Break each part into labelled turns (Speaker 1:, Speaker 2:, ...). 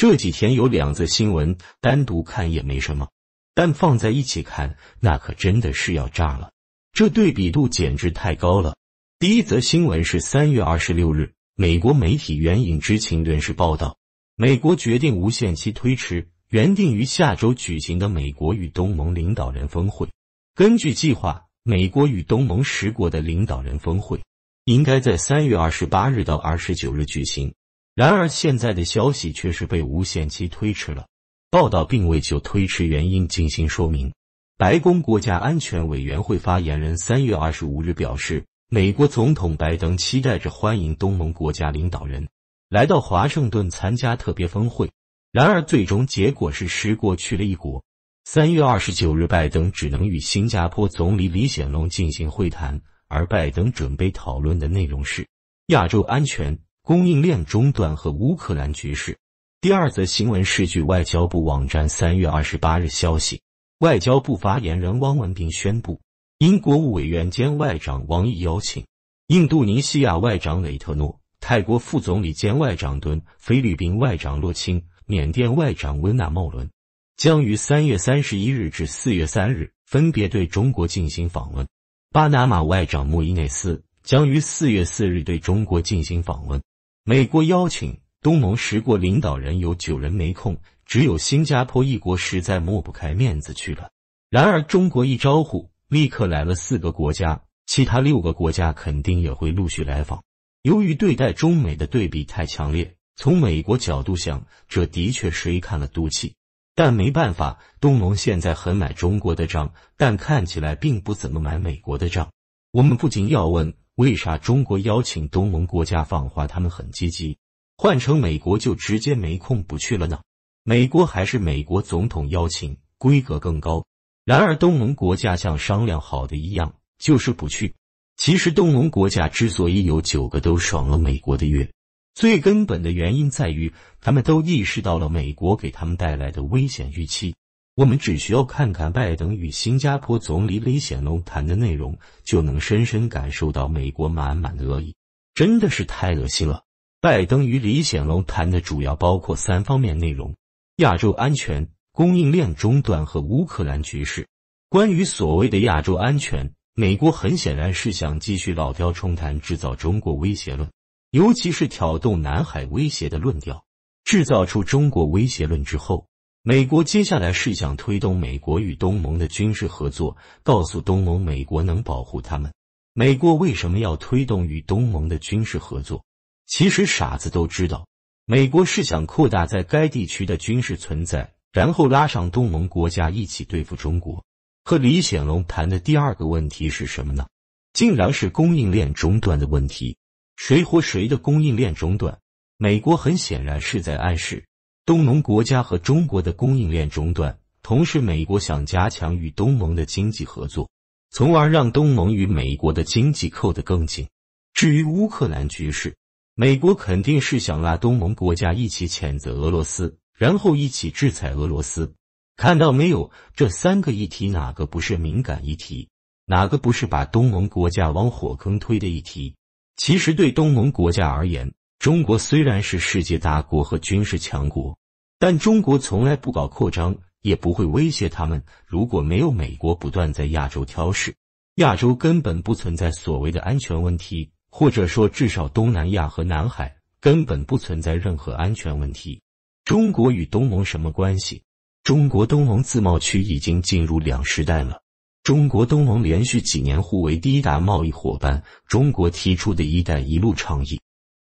Speaker 1: 这几天有两则新闻，单独看也没什么，但放在一起看，那可真的是要炸了。这对比度简直太高了。第一则新闻是三月二十六日，美国媒体援引知情人士报道，美国决定无限期推迟原定于下周举行的美国与东盟领导人峰会。根据计划，美国与东盟十国的领导人峰会应该在三月二十八日到二十九日举行。然而，现在的消息却是被无限期推迟了。报道并未就推迟原因进行说明。白宫国家安全委员会发言人三月二十五日表示，美国总统拜登期待着欢迎东盟国家领导人来到华盛顿参加特别峰会。然而，最终结果是十国去了一国。三月二十九日，拜登只能与新加坡总理李显龙进行会谈，而拜登准备讨论的内容是亚洲安全。供应链中断和乌克兰局势。第二则新闻是据外交部网站三月二十八日消息，外交部发言人汪文斌宣布，英国务委员兼外长王毅邀请，印度尼西亚外长雷特诺、泰国副总理兼外长敦、菲律宾外长洛钦、缅甸外长温纳茂伦将于三月三十一日至四月三日分别对中国进行访问。巴拿马外长莫伊内斯将于四月四日对中国进行访问。美国邀请东盟十国领导人，有九人没空，只有新加坡一国实在抹不开面子去了。然而，中国一招呼，立刻来了四个国家，其他六个国家肯定也会陆续来访。由于对待中美的对比太强烈，从美国角度想，这的确谁看了都气。但没办法，东盟现在很买中国的账，但看起来并不怎么买美国的账。我们不仅要问。为啥中国邀请东盟国家访华，他们很积极；换成美国就直接没空不去了呢？美国还是美国总统邀请，规格更高。然而东盟国家像商量好的一样，就是不去。其实东盟国家之所以有九个都爽了美国的月，最根本的原因在于他们都意识到了美国给他们带来的危险预期。我们只需要看看拜登与新加坡总理李显龙谈的内容，就能深深感受到美国满满的恶意，真的是太恶心了。拜登与李显龙谈的主要包括三方面内容：亚洲安全、供应链中断和乌克兰局势。关于所谓的亚洲安全，美国很显然是想继续老调重弹，制造中国威胁论，尤其是挑动南海威胁的论调，制造出中国威胁论之后。美国接下来是想推动美国与东盟的军事合作，告诉东盟美国能保护他们。美国为什么要推动与东盟的军事合作？其实傻子都知道，美国是想扩大在该地区的军事存在，然后拉上东盟国家一起对付中国。和李显龙谈的第二个问题是什么呢？竟然是供应链中断的问题。谁和谁的供应链中断？美国很显然是在暗示。东盟国家和中国的供应链中断，同时美国想加强与东盟的经济合作，从而让东盟与美国的经济扣得更紧。至于乌克兰局势，美国肯定是想拉东盟国家一起谴责俄罗斯，然后一起制裁俄罗斯。看到没有？这三个议题哪个不是敏感议题？哪个不是把东盟国家往火坑推的议题？其实对东盟国家而言，中国虽然是世界大国和军事强国，但中国从来不搞扩张，也不会威胁他们。如果没有美国不断在亚洲挑事，亚洲根本不存在所谓的安全问题，或者说至少东南亚和南海根本不存在任何安全问题。中国与东盟什么关系？中国东盟自贸区已经进入两时代了。中国东盟连续几年互为第一大贸易伙伴。中国提出的一带一路倡议。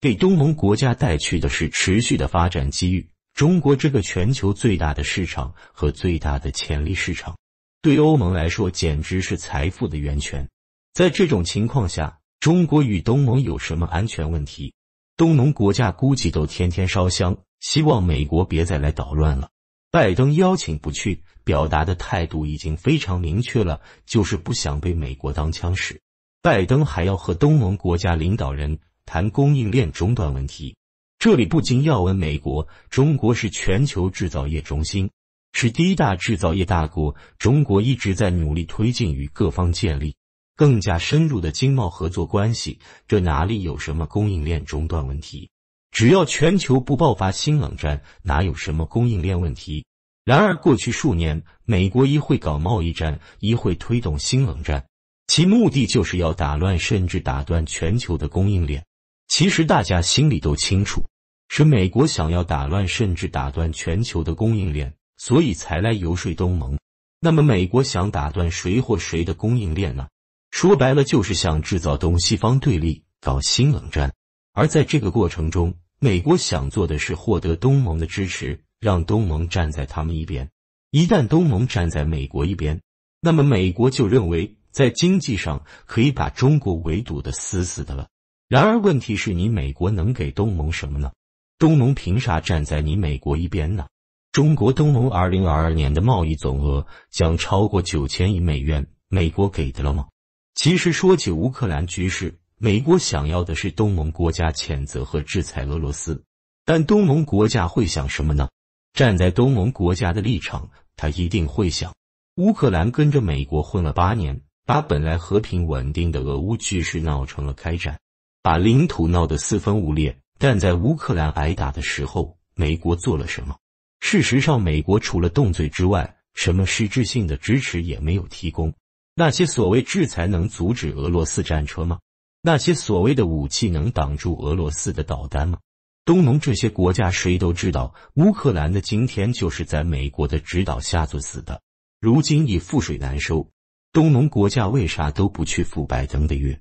Speaker 1: 给东盟国家带去的是持续的发展机遇。中国这个全球最大的市场和最大的潜力市场，对欧盟来说简直是财富的源泉。在这种情况下，中国与东盟有什么安全问题？东盟国家估计都天天烧香，希望美国别再来捣乱了。拜登邀请不去，表达的态度已经非常明确了，就是不想被美国当枪使。拜登还要和东盟国家领导人。谈供应链中断问题，这里不仅要问：美国、中国是全球制造业中心，是第一大制造业大国。中国一直在努力推进与各方建立更加深入的经贸合作关系，这哪里有什么供应链中断问题？只要全球不爆发新冷战，哪有什么供应链问题？然而，过去数年，美国一会搞贸易战，一会推动新冷战，其目的就是要打乱甚至打断全球的供应链。其实大家心里都清楚，是美国想要打乱甚至打断全球的供应链，所以才来游说东盟。那么，美国想打断谁或谁的供应链呢？说白了，就是想制造东西方对立，搞新冷战。而在这个过程中，美国想做的是获得东盟的支持，让东盟站在他们一边。一旦东盟站在美国一边，那么美国就认为在经济上可以把中国围堵的死死的了。然而，问题是，你美国能给东盟什么呢？东盟凭啥站在你美国一边呢？中国东盟二零二二年的贸易总额将超过九千亿美元，美国给的了吗？其实，说起乌克兰局势，美国想要的是东盟国家谴责和制裁俄罗斯，但东盟国家会想什么呢？站在东盟国家的立场，他一定会想：乌克兰跟着美国混了八年，把本来和平稳定的俄乌局势闹成了开战。把领土闹得四分五裂，但在乌克兰挨打的时候，美国做了什么？事实上，美国除了动嘴之外，什么实质性的支持也没有提供。那些所谓制裁能阻止俄罗斯战车吗？那些所谓的武器能挡住俄罗斯的导弹吗？东盟这些国家谁都知道，乌克兰的今天就是在美国的指导下作死的，如今已覆水难收。东盟国家为啥都不去赴拜登的约？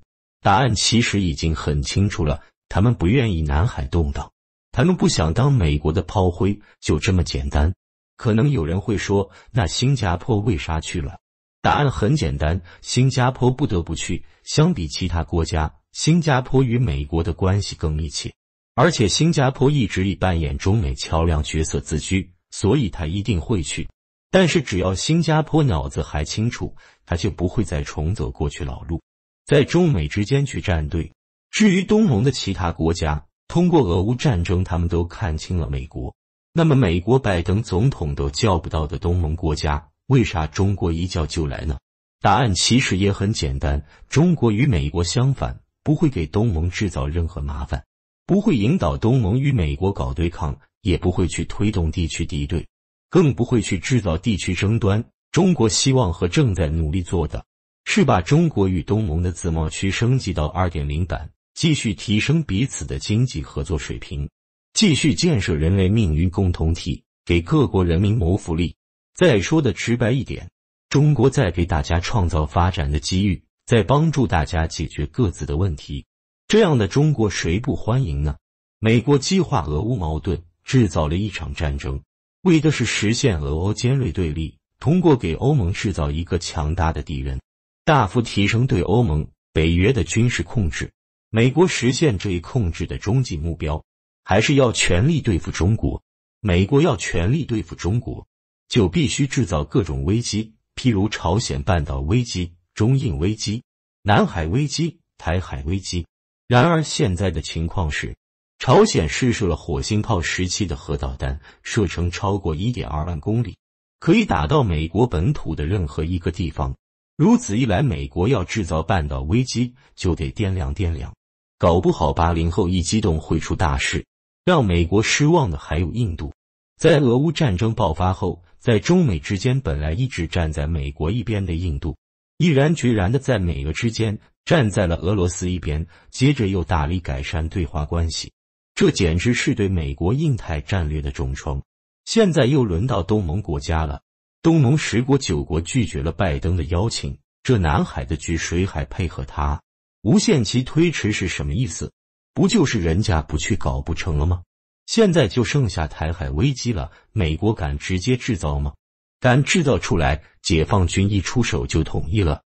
Speaker 1: 答案其实已经很清楚了，他们不愿意南海动荡，他们不想当美国的炮灰，就这么简单。可能有人会说，那新加坡为啥去了？答案很简单，新加坡不得不去。相比其他国家，新加坡与美国的关系更密切，而且新加坡一直以扮演中美桥梁角色自居，所以他一定会去。但是只要新加坡脑子还清楚，他就不会再重走过去老路。在中美之间去站队。至于东盟的其他国家，通过俄乌战争，他们都看清了美国。那么，美国拜登总统都叫不到的东盟国家，为啥中国一叫就来呢？答案其实也很简单：中国与美国相反，不会给东盟制造任何麻烦，不会引导东盟与美国搞对抗，也不会去推动地区敌对，更不会去制造地区争端。中国希望和正在努力做的。是把中国与东盟的自贸区升级到二点零版，继续提升彼此的经济合作水平，继续建设人类命运共同体，给各国人民谋福利。再说的直白一点，中国在给大家创造发展的机遇，在帮助大家解决各自的问题。这样的中国谁不欢迎呢？美国激化俄乌矛盾，制造了一场战争，为的是实现俄欧尖锐对立，通过给欧盟制造一个强大的敌人。大幅提升对欧盟、北约的军事控制。美国实现这一控制的终极目标，还是要全力对付中国。美国要全力对付中国，就必须制造各种危机，譬如朝鲜半岛危机、中印危机、南海危机、台海危机。然而，现在的情况是，朝鲜试射了火星炮时期的核导弹，射程超过一点二万公里，可以打到美国本土的任何一个地方。如此一来，美国要制造半岛危机，就得掂量掂量，搞不好八零后一激动会出大事。让美国失望的还有印度，在俄乌战争爆发后，在中美之间本来一直站在美国一边的印度，毅然决然的在美俄之间站在了俄罗斯一边，接着又大力改善对华关系，这简直是对美国印太战略的重创。现在又轮到东盟国家了。东盟十国九国拒绝了拜登的邀请，这南海的局谁还配合他？无限期推迟是什么意思？不就是人家不去搞不成了吗？现在就剩下台海危机了，美国敢直接制造吗？敢制造出来，解放军一出手就统一了。